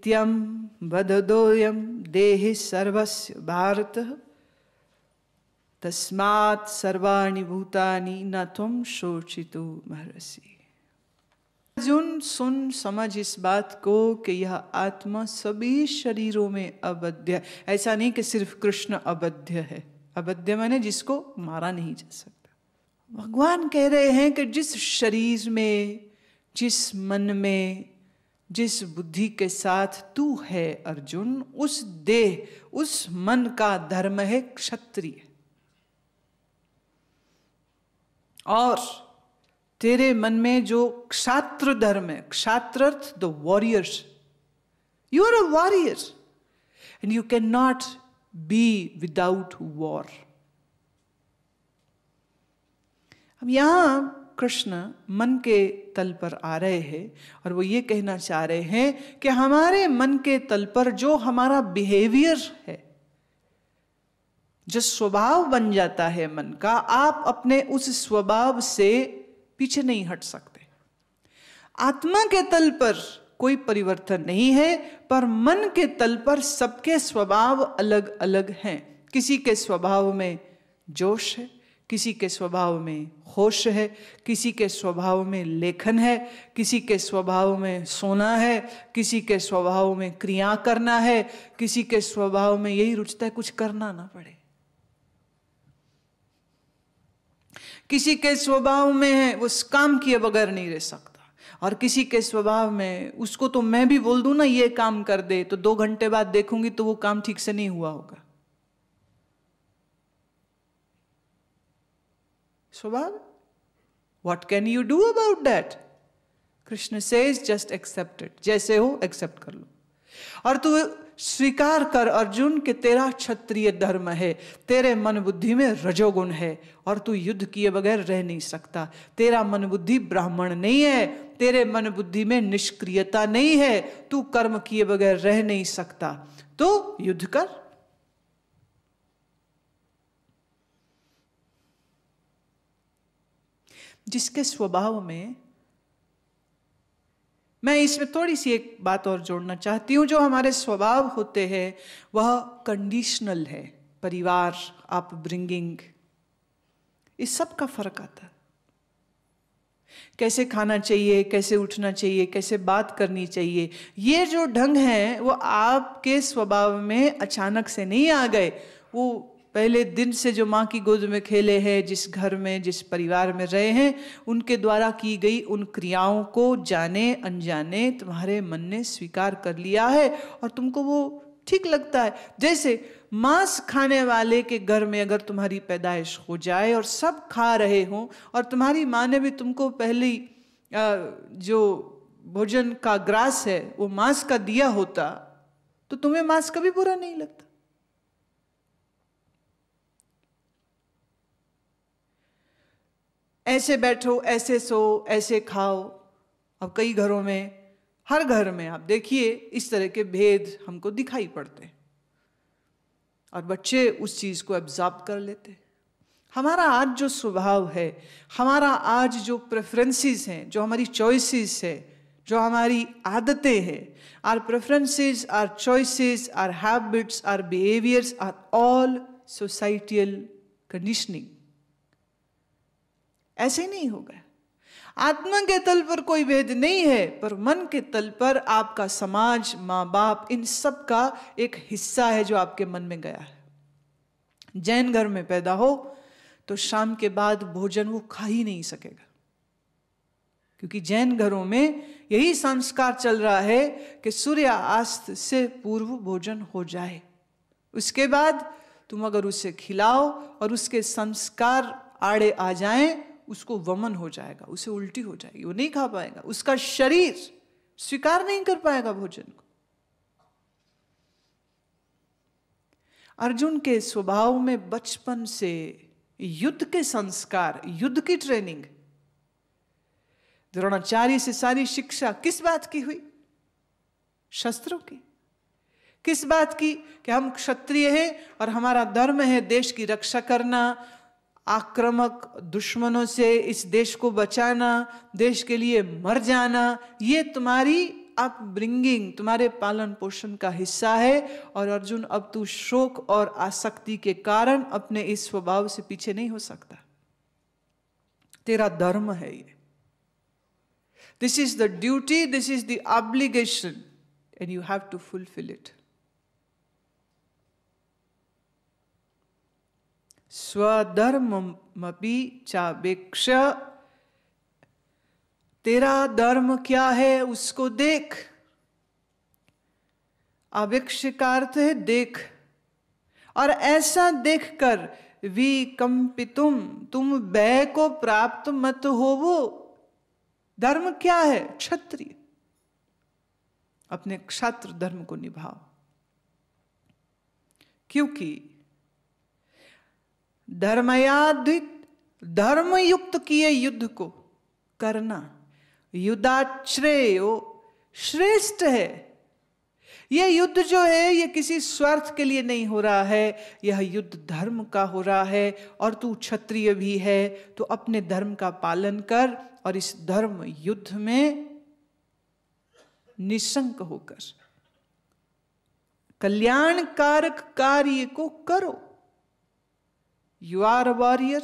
नित्यं वददोऽयं देहि सर्वस्य भारत तस्मात् सर्वाणि भूतानि न त्वं शोचितु महर्षि अर्जुन सुन समझ इस बात को कि यह आत्मा सभी शरीरों में अबद्ध ऐसा नहीं कि सिर्फ कृष्ण अबद्ध है अबद्ध माने जिसको मारा नहीं जा सकता भगवान कह रहे हैं कि जिस शरीर में जिस मन में जिस बुद्धि के साथ तू है अर्जुन उस देह उस मन का धर्म है क्षत्रिय और तेरे मन में जो क्षात्र धर्म है क्षात्रर्थ the warriors you are a warrior and you can not be without war अब यहां कृष्ण मन के तल पर आ रहे हैं और वो ये कहना चाह रहे हैं कि हमारे मन के तल पर जो हमारा बिहेवियर है जो स्वभाव बन जाता है मन का आप अपने उस स्वभाव से पीछे नहीं हट सकते आत्मा के तल पर कोई परिवर्तन नहीं है पर मन के तल पर सबके स्वभाव अलग अलग हैं किसी के स्वभाव में जोश है किसी के स्वभाव में होश है किसी के स्वभाव में लेखन है किसी के स्वभाव में सोना है किसी के स्वभाव में क्रिया करना है किसी के स्वभाव में यही रुचता है कुछ करना ना पड़े किसी के स्वभाव में है वो काम किए बगैर नहीं रह सकता और किसी के स्वभाव में उसको तो मैं भी बोल दू ना ये काम कर दे तो दो घंटे बाद देखूंगी तो वो काम ठीक से नहीं हुआ होगा Shobhan, what can you do about that? Krishna says just accepted जैसे हो एक्सेप्ट कर लो और तू स्वीकार कर अर्जुन के तेरा क्षत्रिय धर्म है तेरे मन बुद्धि में रजोगुण है और तू युद्ध किए बगैर रह नहीं सकता तेरा मन बुद्धि ब्राह्मण नहीं है तेरे मन बुद्धि में निष्क्रियता नहीं है तू कर्म किए बगैर रह नहीं सकता तो युद्ध कर जिसके स्वभाव में मैं इसमें थोड़ी सी एक बात और जोड़ना चाहती हूँ जो हमारे स्वभाव होते हैं वह कंडीशनल है परिवार आप ब्रिंगिंग इस सब का फर्क आता है कैसे खाना चाहिए कैसे उठना चाहिए कैसे बात करनी चाहिए ये जो ढंग है वो आपके स्वभाव में अचानक से नहीं आ गए वो पहले दिन से जो माँ की गोद में खेले हैं जिस घर में जिस परिवार में रहे हैं उनके द्वारा की गई उन क्रियाओं को जाने अनजाने तुम्हारे मन ने स्वीकार कर लिया है और तुमको वो ठीक लगता है जैसे मांस खाने वाले के घर में अगर तुम्हारी पैदाइश हो जाए और सब खा रहे हों और तुम्हारी माँ ने भी तुमको पहली जो भोजन का ग्रास है वो मांस का दिया होता तो तुम्हें मांस कभी बुरा नहीं लगता ऐसे बैठो ऐसे सो ऐसे खाओ अब कई घरों में हर घर में आप देखिए इस तरह के भेद हमको दिखाई पड़ते हैं और बच्चे उस चीज़ को एब्जॉर्ब कर लेते हैं हमारा आज जो स्वभाव है हमारा आज जो प्रेफरेंसेस हैं जो हमारी चॉइसेस है जो हमारी आदतें हैं or preferences or choices or habits or behaviours are all societal conditioning ऐसे नहीं होगा आत्मा के तल पर कोई भेद नहीं है पर मन के तल पर आपका समाज माँ बाप इन सब का एक हिस्सा है जो आपके मन में गया है जैन घर में पैदा हो तो शाम के बाद भोजन वो खा ही नहीं सकेगा क्योंकि जैन घरों में यही संस्कार चल रहा है कि सूर्यास्त से पूर्व भोजन हो जाए उसके बाद तुम अगर उसे खिलाओ और उसके संस्कार आड़े आ जाएं उसको वमन हो जाएगा उसे उल्टी हो जाएगी वो नहीं खा पाएगा उसका शरीर स्वीकार नहीं कर पाएगा भोजन को अर्जुन के स्वभाव में बचपन से युद्ध के संस्कार युद्ध की ट्रेनिंग द्रोणाचार्य से सारी शिक्षा किस बात की हुई शस्त्रों की किस बात की कि हम क्षत्रिय हैं और हमारा धर्म है देश की रक्षा करना आक्रामक दुश्मनों से इस देश को बचाना देश के लिए मर जाना ये तुम्हारी अपब्रिंगिंग तुम्हारे पालन पोषण का हिस्सा है और अर्जुन अब तू शोक और आसक्ति के कारण अपने इस स्वभाव से पीछे नहीं हो सकता तेरा धर्म है ये this is the duty this is the obligation and you have to fulfil it स्वधर्मी चाबेक्ष तेरा धर्म क्या है उसको देख आवेक्ष का अर्थ है देख और ऐसा देखकर कंपितुम तुम बै को प्राप्त मत हो वो धर्म क्या है क्षत्रिय अपने क्षत्र धर्म को निभाओ क्योंकि धर्मयाधित धर्म युक्त किए युद्ध को करना युद्धाश्रेय श्रेष्ठ है यह युद्ध जो है यह किसी स्वार्थ के लिए नहीं हो रहा है यह युद्ध धर्म का हो रहा है और तू क्षत्रिय भी है तो अपने धर्म का पालन कर और इस धर्म युद्ध में निशंक होकर कल्याणकारक कार्य को करो You are a warrior,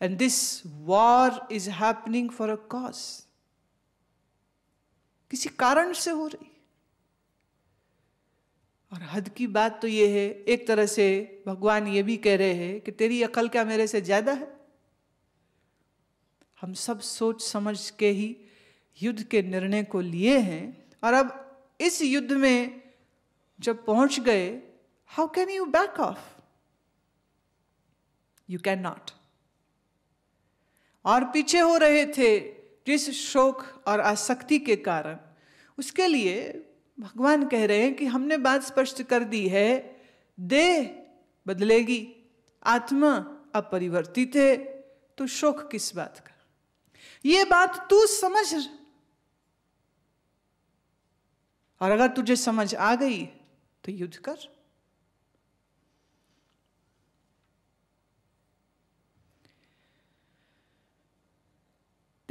and this war is happening for a cause. किसी कारण से हो रही और हद की बात तो ये है एक तरह से भगवान ये भी कह रहे हैं कि तेरी अकल क्या मेरे से ज्यादा है हम सब सोच समझ के ही युद्ध के निर्णय को लिए हैं और अब इस युद्ध में जब पहुंच गए how can you back off you can not और पीछे हो रहे थे जिस शोक और आसक्ति के कारण उसके लिए भगवान कह रहे हैं कि हमने बात स्पष्ट कर दी है देह बदलेगी आत्मा अपरिवर्तित है तो शोक किस बात का ये बात तू समझ और अगर तुझे समझ आ गई तो युद्ध कर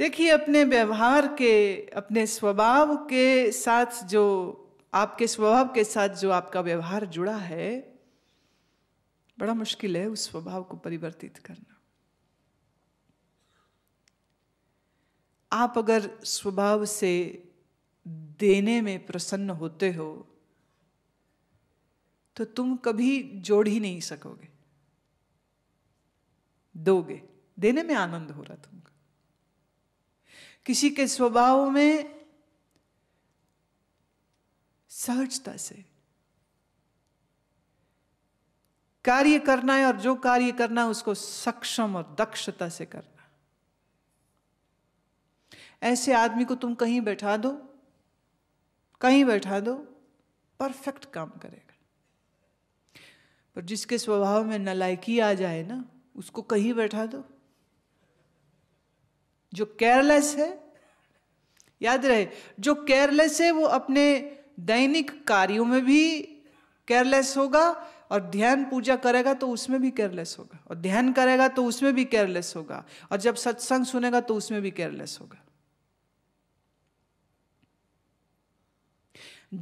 देखिए अपने व्यवहार के अपने स्वभाव के साथ जो आपके स्वभाव के साथ जो आपका व्यवहार जुड़ा है बड़ा मुश्किल है उस स्वभाव को परिवर्तित करना आप अगर स्वभाव से देने में प्रसन्न होते हो तो तुम कभी जोड़ ही नहीं सकोगे दोगे देने में आनंद हो रहा तुमका किसी के स्वभाव में सहजता से कार्य करना है और जो कार्य करना है उसको सक्षम और दक्षता से करना ऐसे आदमी को तुम कहीं बैठा दो कहीं बैठा दो परफेक्ट काम करेगा पर जिसके स्वभाव में नलायकी आ जाए ना उसको कहीं बैठा दो जो केयरलेस है याद रहे जो केयरलेस है वो अपने दैनिक कार्यों में भी केयरलेस होगा और ध्यान पूजा करेगा तो उसमें भी केयरलेस होगा और ध्यान करेगा तो उसमें भी केयरलेस होगा और जब सत्संग सुनेगा तो उसमें भी केयरलेस होगा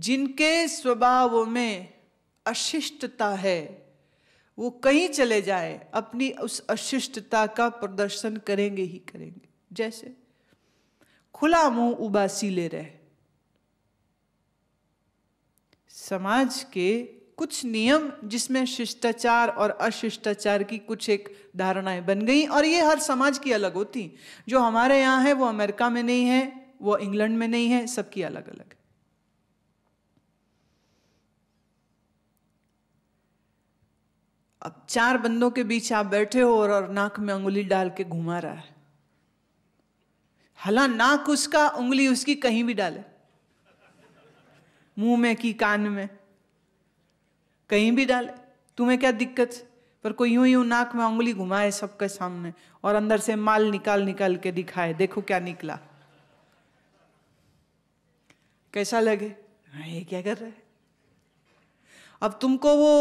जिनके स्वभाव में अशिष्टता है वो कहीं चले जाए अपनी उस अशिष्टता का प्रदर्शन करेंगे ही करेंगे जैसे खुला मुंह उबासी ले रहे समाज के कुछ नियम जिसमें शिष्टाचार और अशिष्टाचार की कुछ एक धारणाएं बन गई और ये हर समाज की अलग होती जो हमारे यहां है वो अमेरिका में नहीं है वो इंग्लैंड में नहीं है सबकी अलग अलग अब चार बंदों के बीच आप बैठे हो और नाक में अंगुली डाल के घुमा रहा है हला नाक उसका उंगली उसकी कहीं भी डाले मुंह में कि कान में कहीं भी डाले तुम्हें क्या दिक्कत पर कोई यूं यूं नाक में उंगली घुमाए सबके सामने और अंदर से माल निकाल निकाल के दिखाए देखो क्या निकला कैसा लगे ये क्या कर रहे अब तुमको वो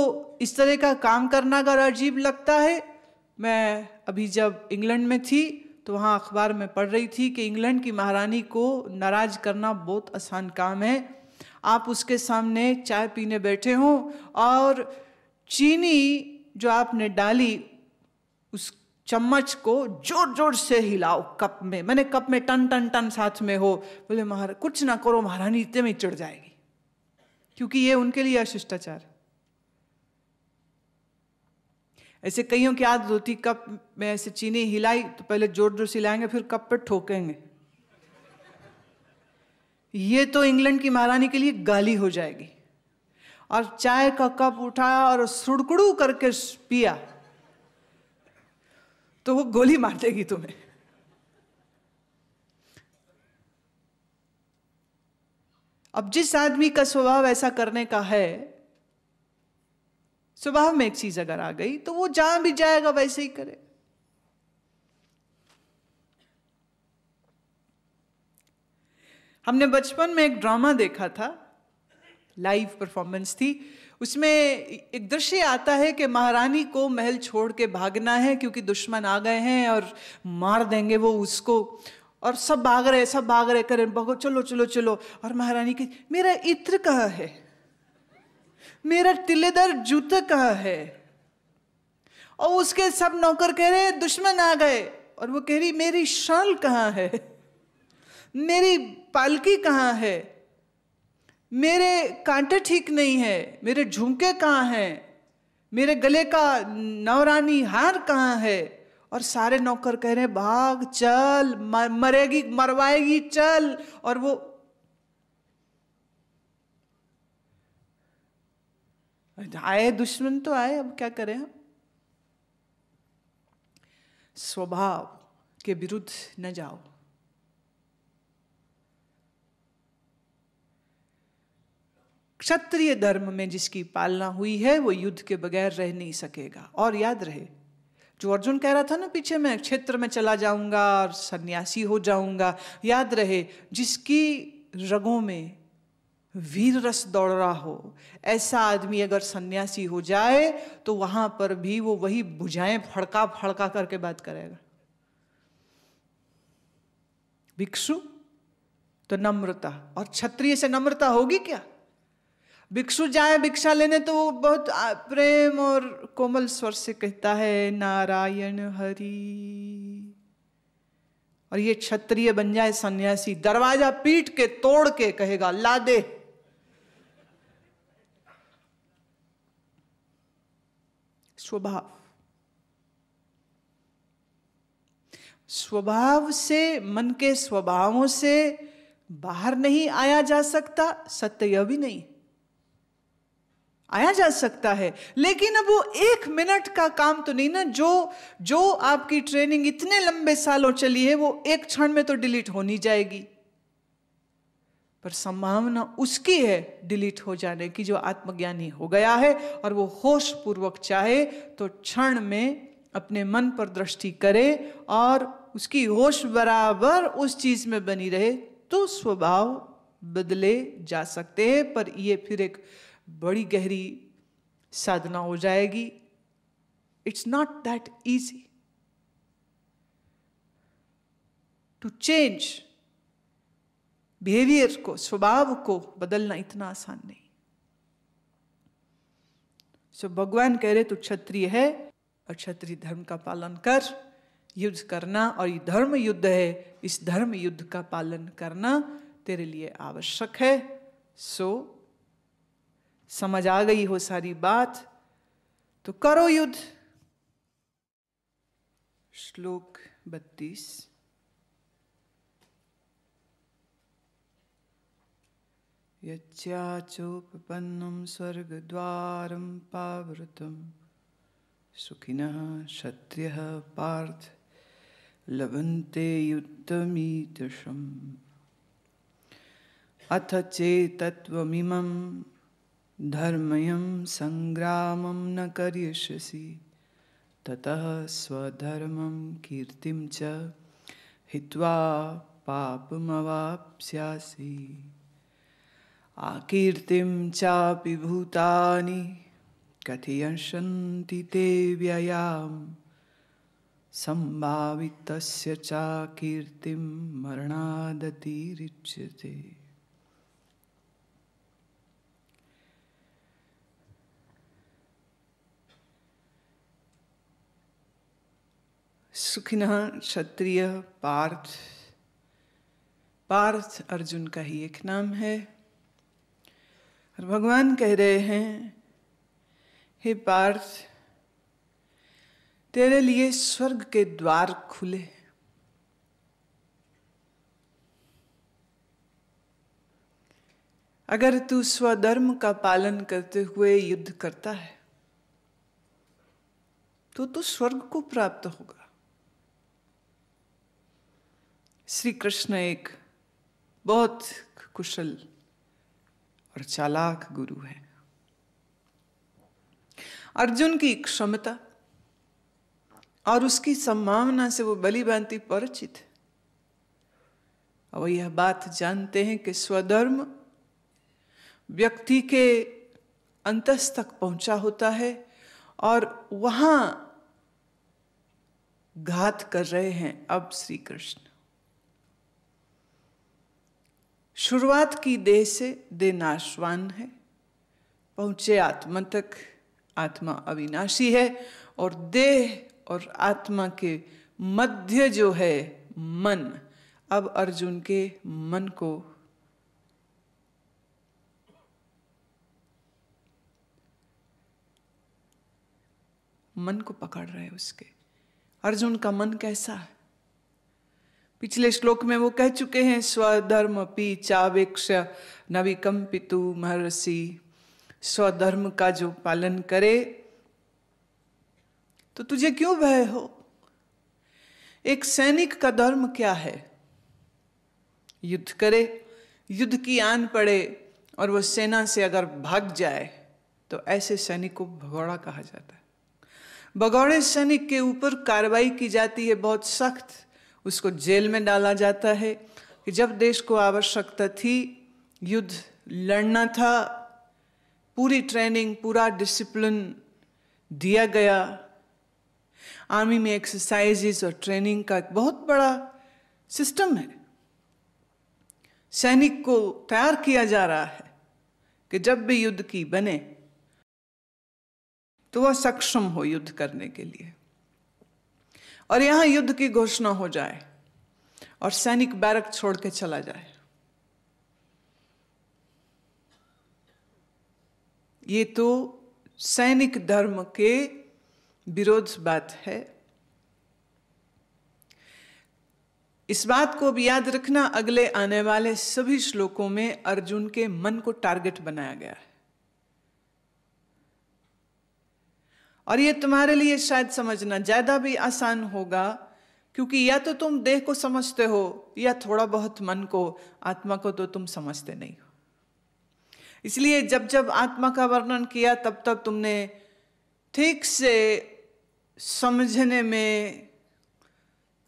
इस तरह का काम करना अगर अजीब लगता है मैं अभी जब इंग्लैंड में थी तो वहाँ अखबार में पढ़ रही थी कि इंग्लैंड की महारानी को नाराज करना बहुत आसान काम है आप उसके सामने चाय पीने बैठे हों और चीनी जो आपने डाली उस चम्मच को जोर जोर से हिलाओ कप में मैंने कप में टन टन टन साथ में हो बोले महारा कुछ ना करो महारानी इतने में चढ़ जाएगी क्योंकि ये उनके लिए अशिष्टाचार है ऐसे कईयों की आदत होती कप में ऐसे चीनी हिलाई तो पहले जोर जोर से हिलाएंगे फिर कप पे ठोकेंगे ये तो इंग्लैंड की महारानी के लिए गाली हो जाएगी और चाय का कप उठाया और सुड़कुड़ू करके पिया तो वो गोली मार देगी तुम्हें अब जिस आदमी का स्वभाव ऐसा करने का है स्वभाव में एक चीज अगर आ गई तो वो जहां भी जाएगा वैसे ही करे हमने बचपन में एक ड्रामा देखा था लाइव परफॉर्मेंस थी उसमें एक दृश्य आता है कि महारानी को महल छोड़ के भागना है क्योंकि दुश्मन आ गए हैं और मार देंगे वो उसको और सब भाग रहे सब भाग रहे करें बहुत चलो चलो चलो और महारानी की मेरा इत्र कहाँ है मेरा तिलेदार जूता कहाँ है और उसके सब नौकर कह रहे दुश्मन आ गए और वो कह रही मेरी शाल कहाँ है मेरी पालकी कहाँ है मेरे कांटे ठीक नहीं है मेरे झुमके कहाँ हैं मेरे गले का नवरानी हार कहाँ है और सारे नौकर कह रहे भाग चल मरेगी मरवाएगी चल और वो आए दुश्मन तो आए अब क्या करें हम स्वभाव के विरुद्ध न जाओ क्षत्रिय धर्म में जिसकी पालना हुई है वो युद्ध के बगैर रह नहीं सकेगा और याद रहे जो अर्जुन कह रहा था ना पीछे मैं क्षेत्र में चला जाऊंगा और सन्यासी हो जाऊंगा याद रहे जिसकी रगों में वीर रस दौड़ रहा हो ऐसा आदमी अगर सन्यासी हो जाए तो वहां पर भी वो वही बुझाएं फड़का फड़का करके बात करेगा भिक्षु तो नम्रता और क्षत्रिय से नम्रता होगी क्या भिक्षु जाए भिक्षा लेने तो वो बहुत प्रेम और कोमल स्वर से कहता है नारायण हरि और ये क्षत्रिय बन जाए सन्यासी दरवाजा पीट के तोड़ के कहेगा ला दे स्वभाव स्वभाव से मन के स्वभावों से बाहर नहीं आया जा सकता सत्य यह भी नहीं आया जा सकता है लेकिन अब वो एक मिनट का काम तो नहीं ना जो जो आपकी ट्रेनिंग इतने लंबे सालों चली है वो एक क्षण में तो डिलीट होनी जाएगी पर संभावना उसकी है डिलीट हो जाने की जो आत्मज्ञानी हो गया है और वो होश पूर्वक चाहे तो क्षण में अपने मन पर दृष्टि करे और उसकी होश बराबर उस चीज में बनी रहे तो स्वभाव बदले जा सकते हैं पर ये फिर एक बड़ी गहरी साधना हो जाएगी it's not that easy to change behaviour को स्वभाव को बदलना इतना आसान नहीं सो so भगवान कह रहे तू क्षत्रिय है और क्षत्रिय धर्म का पालन कर युद्ध करना और ये धर्म युद्ध है इस धर्म युद्ध का पालन करना तेरे लिए आवश्यक है सो so, समझ आ गई हो सारी बात तो करो युद्ध श्लोक बत्तीस यच्चाचोपपन्नं स्वर्गद्वारं पावृतं सुखिनः क्षत्रियः पार्थ लभन्ते युद्धमीतृशम् अथ चेतत्वमिमं धर्मयं सङ्ग्रामं न करिष्यसि ततः स्वधर्मं कीर्तिं च हित्वा पापमवाप्स्यासि आकीर्ति चापी भूता कथयशंति ते व्ययां सम्भावितस्य चाकीर्तिं मरणादतिरिच्यते सुखिन क्षत्रिय पार्थ पार्थ अर्जुन का ही एक नाम है और भगवान कह रहे हैं हे पार्थ तेरे लिए स्वर्ग के द्वार खुले अगर तू स्वधर्म का पालन करते हुए युद्ध करता है तो तू स्वर्ग को प्राप्त होगा श्री कृष्ण एक बहुत कुशल और चालाक गुरु है अर्जुन की क्षमता और उसकी संभावना से वो बलिभांति भांति परिचित है और यह बात जानते हैं कि स्वधर्म व्यक्ति के अंतस तक पहुंचा होता है और वहां घात कर रहे हैं अब श्री कृष्ण शुरुआत की देह से देह नाशवान है पहुंचे आत्मा तक आत्मा अविनाशी है और देह और आत्मा के मध्य जो है मन अब अर्जुन के मन को मन को पकड़ रहे उसके अर्जुन का मन कैसा है पिछले श्लोक में वो कह चुके हैं स्वधर्म पी चावेक्ष पितु महर्षि स्वधर्म का जो पालन करे तो तुझे क्यों भय हो एक सैनिक का धर्म क्या है युद्ध करे युद्ध की आन पड़े और वह सेना से अगर भाग जाए तो ऐसे सैनिक को भगौड़ा कहा जाता है भगौड़े सैनिक के ऊपर कार्रवाई की जाती है बहुत सख्त उसको जेल में डाला जाता है कि जब देश को आवश्यकता थी युद्ध लड़ना था पूरी ट्रेनिंग पूरा डिसिप्लिन दिया गया आर्मी में एक्सरसाइजेस और ट्रेनिंग का एक बहुत बड़ा सिस्टम है सैनिक को तैयार किया जा रहा है कि जब भी युद्ध की बने तो वह सक्षम हो युद्ध करने के लिए और यहां युद्ध की घोषणा हो जाए और सैनिक बैरक छोड़ के चला जाए ये तो सैनिक धर्म के विरोध बात है इस बात को भी याद रखना अगले आने वाले सभी श्लोकों में अर्जुन के मन को टारगेट बनाया गया है और ये तुम्हारे लिए शायद समझना ज़्यादा भी आसान होगा क्योंकि या तो तुम देह को समझते हो या थोड़ा बहुत मन को आत्मा को तो तुम समझते नहीं हो इसलिए जब जब आत्मा का वर्णन किया तब तब तुमने ठीक से समझने में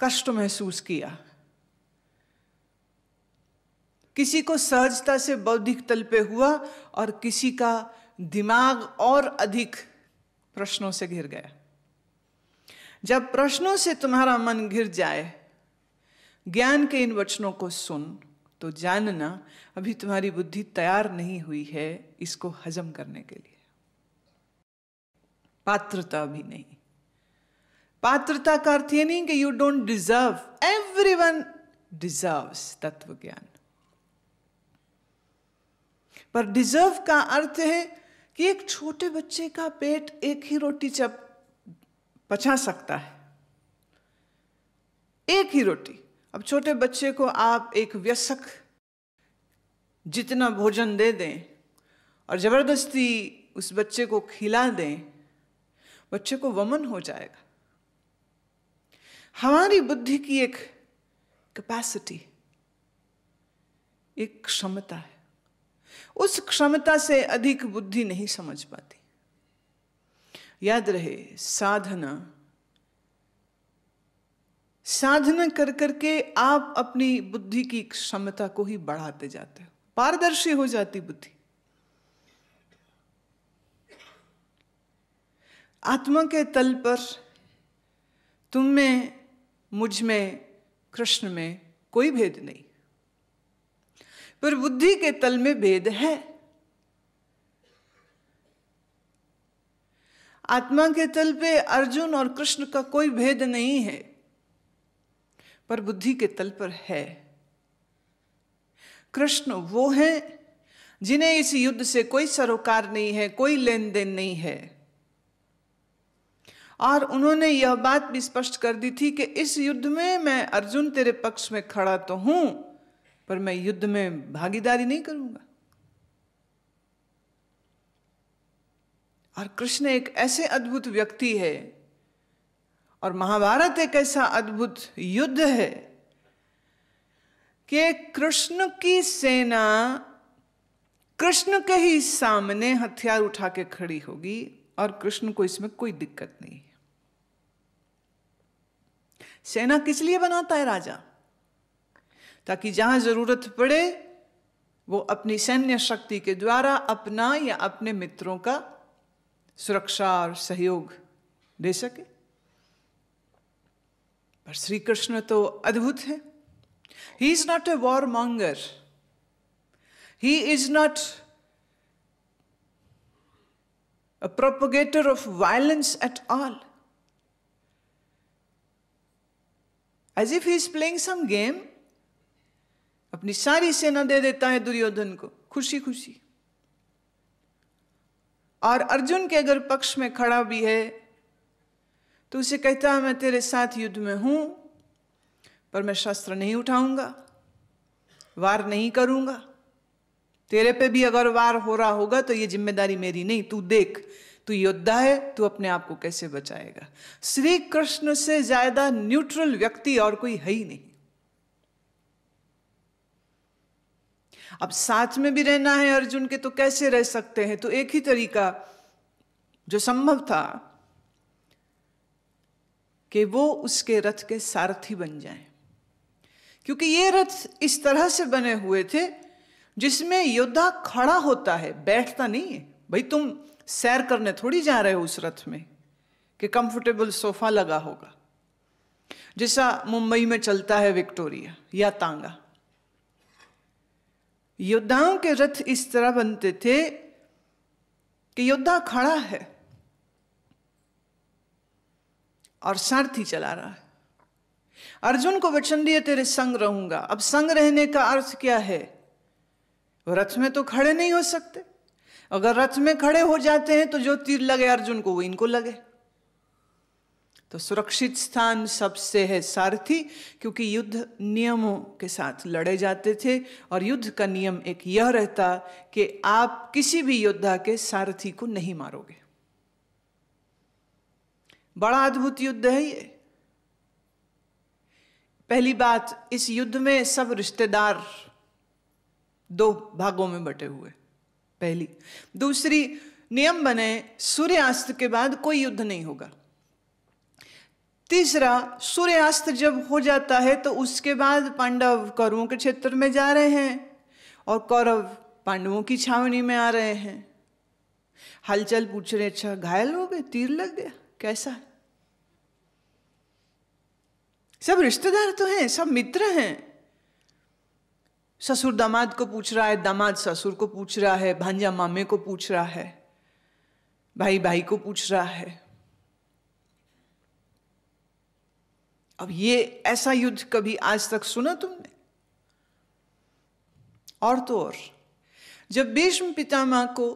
कष्ट महसूस किया किसी को सहजता से बौद्धिक तल पे हुआ और किसी का दिमाग और अधिक प्रश्नों से घिर गया जब प्रश्नों से तुम्हारा मन घिर जाए ज्ञान के इन वचनों को सुन तो जानना अभी तुम्हारी बुद्धि तैयार नहीं हुई है इसको हजम करने के लिए पात्रता भी नहीं पात्रता का अर्थ ये नहीं कि you don't deserve every one deserve तत्व ज्ञान पर डिजर्व का अर्थ है कि एक छोटे बच्चे का पेट एक ही रोटी चप पचा सकता है एक ही रोटी अब छोटे बच्चे को आप एक व्यसक जितना भोजन दे दें और ज़बरदस्ती उस बच्चे को खिला दें बच्चे को वमन हो जाएगा हमारी बुद्धि की एक कैपेसिटी एक क्षमता है उस क्षमता से अधिक बुद्धि नहीं समझ पाती याद रहे साधना साधना कर करके आप अपनी बुद्धि की क्षमता को ही बढ़ाते जाते हो पारदर्शी हो जाती बुद्धि आत्मा के तल पर तुम में मुझ में कृष्ण में कोई भेद नहीं पर बुद्धि के तल में भेद है आत्मा के तल पे अर्जुन और कृष्ण का कोई भेद नहीं है पर बुद्धि के तल पर है कृष्ण वो हैं जिन्हें इस युद्ध से कोई सरोकार नहीं है कोई लेन देन नहीं है और उन्होंने यह बात भी स्पष्ट कर दी थी कि इस युद्ध में मैं अर्जुन तेरे पक्ष में खड़ा तो हूं पर मैं युद्ध में भागीदारी नहीं करूंगा और कृष्ण एक ऐसे अद्भुत व्यक्ति है और महाभारत एक ऐसा अद्भुत युद्ध है कि कृष्ण की सेना कृष्ण के ही सामने हथियार उठा के खड़ी होगी और कृष्ण को इसमें कोई दिक्कत नहीं है सेना किस लिए बनाता है राजा ताकि जहां जरूरत पड़े वो अपनी सैन्य शक्ति के द्वारा अपना या अपने मित्रों का सुरक्षा और सहयोग दे सके पर श्री कृष्ण तो अद्भुत है he is not a war monger he is not a propagator of violence at all as if he is playing some game अपनी सारी सेना दे देता है दुर्योधन को खुशी खुशी और अर्जुन के अगर पक्ष में खड़ा भी है तो उसे कहता है मैं तेरे साथ युद्ध में हूं पर मैं शस्त्र नहीं उठाऊंगा वार नहीं करूंगा तेरे पे भी अगर वार हो रहा होगा तो ये जिम्मेदारी मेरी नहीं तू देख तू योद्धा है तू अपने आप को कैसे बचाएगा श्री कृष्ण से ज्यादा न्यूट्रल व्यक्ति और कोई है ही नहीं अब साथ में भी रहना है अर्जुन के तो कैसे रह सकते हैं तो एक ही तरीका जो संभव था कि वो उसके रथ के सारथी बन जाएं क्योंकि ये रथ इस तरह से बने हुए थे जिसमें योद्धा खड़ा होता है बैठता नहीं है भाई तुम सैर करने थोड़ी जा रहे हो उस रथ में कि कंफर्टेबल सोफा लगा होगा जैसा मुंबई में चलता है विक्टोरिया या तांगा योद्धाओं के रथ इस तरह बनते थे कि योद्धा खड़ा है और सारथी चला रहा है अर्जुन को वचन दिए तेरे संग रहूंगा अब संग रहने का अर्थ क्या है रथ में तो खड़े नहीं हो सकते अगर रथ में खड़े हो जाते हैं तो जो तीर लगे अर्जुन को वो इनको लगे तो सुरक्षित स्थान सबसे है सारथी क्योंकि युद्ध नियमों के साथ लड़े जाते थे और युद्ध का नियम एक यह रहता कि आप किसी भी योद्धा के सारथी को नहीं मारोगे बड़ा अद्भुत युद्ध है ये पहली बात इस युद्ध में सब रिश्तेदार दो भागों में बटे हुए पहली दूसरी नियम बने सूर्यास्त के बाद कोई युद्ध नहीं होगा तीसरा सूर्यास्त जब हो जाता है तो उसके बाद पांडव कौरवों के क्षेत्र में जा रहे हैं और कौरव पांडवों की छावनी में आ रहे हैं हलचल पूछ रहे अच्छा घायल हो गए तीर लग गया कैसा है सब रिश्तेदार तो हैं सब मित्र हैं ससुर दामाद को पूछ रहा है दामाद ससुर को पूछ रहा है भांजा मामे को पूछ रहा है भाई भाई को पूछ रहा है अब ये ऐसा युद्ध कभी आज तक सुना तुमने और तो और जब भीष्म पितामह को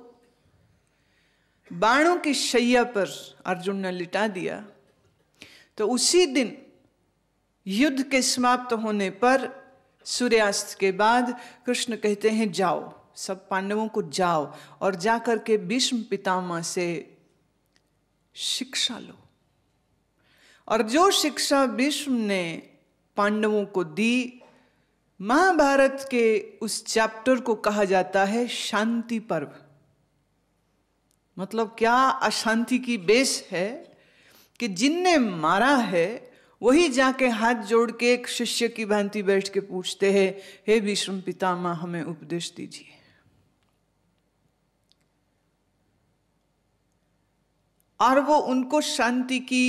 बाणों की शैया पर अर्जुन ने लिटा दिया तो उसी दिन युद्ध के समाप्त होने पर सूर्यास्त के बाद कृष्ण कहते हैं जाओ सब पांडवों को जाओ और जाकर के भीष्म पितामह से शिक्षा लो और जो शिक्षा भीष्म ने पांडवों को दी महाभारत के उस चैप्टर को कहा जाता है शांति पर्व मतलब क्या अशांति की बेस है कि जिनने मारा है वही जाके हाथ जोड़ के एक शिष्य की भांति बैठ के पूछते हैं हे विष्णु पितामह हमें उपदेश दीजिए और वो उनको शांति की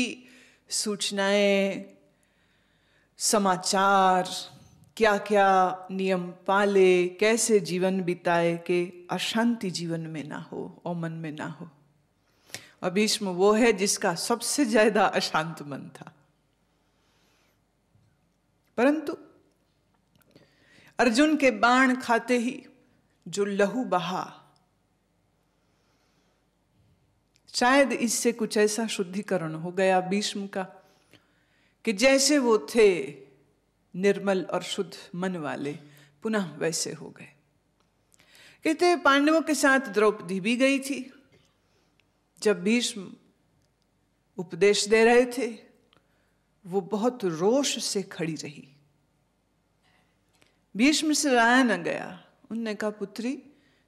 सूचनाएं समाचार क्या क्या नियम पाले कैसे जीवन बिताए के अशांति जीवन में ना हो और मन में ना हो और भीष्म वो है जिसका सबसे ज्यादा अशांत मन था परंतु अर्जुन के बाण खाते ही जो लहू बहा शायद इससे कुछ ऐसा शुद्धिकरण हो गया भीष्म का कि जैसे वो थे निर्मल और शुद्ध मन वाले पुनः वैसे हो गए कहते पांडवों के साथ द्रौपदी भी गई थी जब भीष्म उपदेश दे रहे थे वो बहुत रोष से खड़ी रही भीष्म से राया न गया उनने कहा पुत्री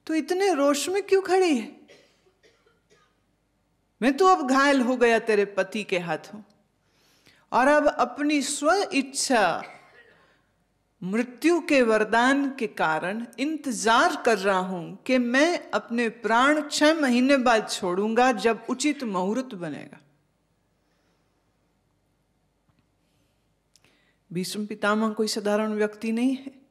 तो इतने रोष में क्यों खड़ी है मैं तो अब घायल हो गया तेरे पति के हाथों और अब अपनी स्व इच्छा मृत्यु के वरदान के कारण इंतजार कर रहा हूं कि मैं अपने प्राण छह महीने बाद छोड़ूंगा जब उचित मुहूर्त बनेगा भीष्म पितामह कोई साधारण व्यक्ति नहीं है